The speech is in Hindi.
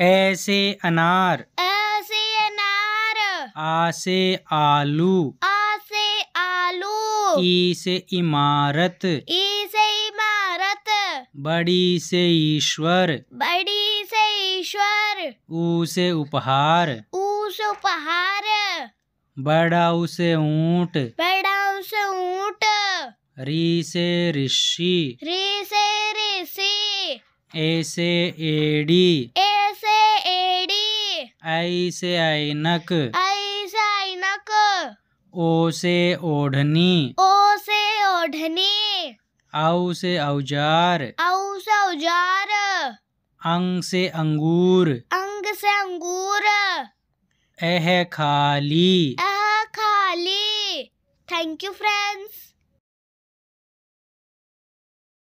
ऐसे अनार ऐसे अनार आसे आलू आसे आलू ई से इमारत ई से इमारत बड़ी से ईश्वर बड़ी से ईश्वर ऊसे उपहार ऊसे उपहार बड़ा उसे ऊंट बड़ा उसे ऊंट री से ऋषि री से ऋषि ऐसे एडी ए आई से ऐनक आई से ऐनक ओ से ओढ़नी ओ से ओढ़नी औ से औजार औ से औजार अंग से अंगूर अंग से अंगूर एह खाली एह खाली थैंक यू फ्रेंड्स